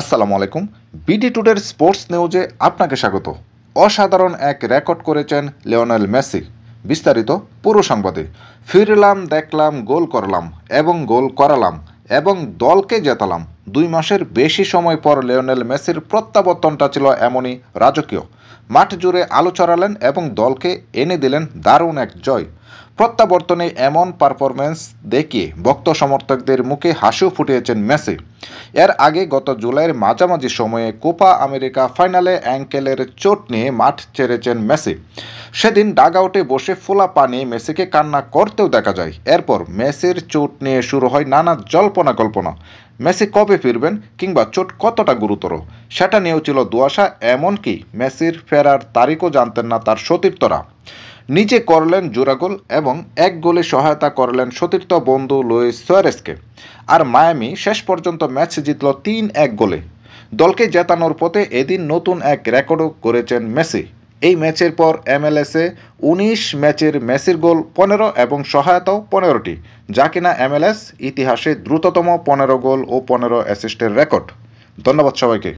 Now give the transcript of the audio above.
আসসালামু আলাইকুম BD টুডের sports নিউজে আপনাকে স্বাগত অসাধারণ এক রেকর্ড করেছেন লিওনেল মেসি বিস্তারিত পুরো সংবাদে ফিরলাম দেখলাম গোল করলাম এবং গোল করালাম এবং দলকে জেতালাম দুই মাসের বেশি সময় পর লিওনেল মেসির প্রত্যাবর্তনটা ছিল এমনই রাজকীয় মাঠ জুড়ে আলো চড়ালেন এবং দলকে এনে দিলেন দারুণ এক জয় প্রত্যাবর্তনে এমন পারফরম্যান্স দেখে ভক্ত সমর্থকদের মুখে হাসিও ফুটিয়েছেন মেসি এর আগে গত জুলাইয়ের মাঝামাঝি সময়ে কোপা আমেরিকা ফাইনালে অ্যাঙ্কেলের চোট নিয়ে মাঠ ছেড়েছেন মেসি সেদিন ডাগ আউটে বসে ফোলা পানি মেসিকে কান্না করতেও দেখা যায় এরপর মেসির চোট নিয়ে শুরু হয় নানা জল্পনা কল্পনা মেসি কবে ফিরবেন কিংবা চোট কতটা গুরুতর সেটা নিয়েও ছিল দুয়াশা এমনকি মেসির ফেরার তারিখও জানতেন না তার সতীর্থরা নিচে করলেন গোল এবং এক গোলে সহায়তা করলেন সতীর্থ বন্ধু লুইস সোয়ারেসকে আর মায়ামি শেষ পর্যন্ত ম্যাচ জিতল তিন এক গোলে দলকে জেতানোর পথে এদিন নতুন এক রেকর্ডও করেছেন মেসি এই ম্যাচের পর এমএলএসে উনিশ ম্যাচের মেসির গোল পনেরো এবং সহায়তাও পনেরোটি যা কিনা এমএলএস ইতিহাসে দ্রুততম পনেরো গোল ও পনেরো অ্যাসিস্টের রেকর্ড ধন্যবাদ সবাইকে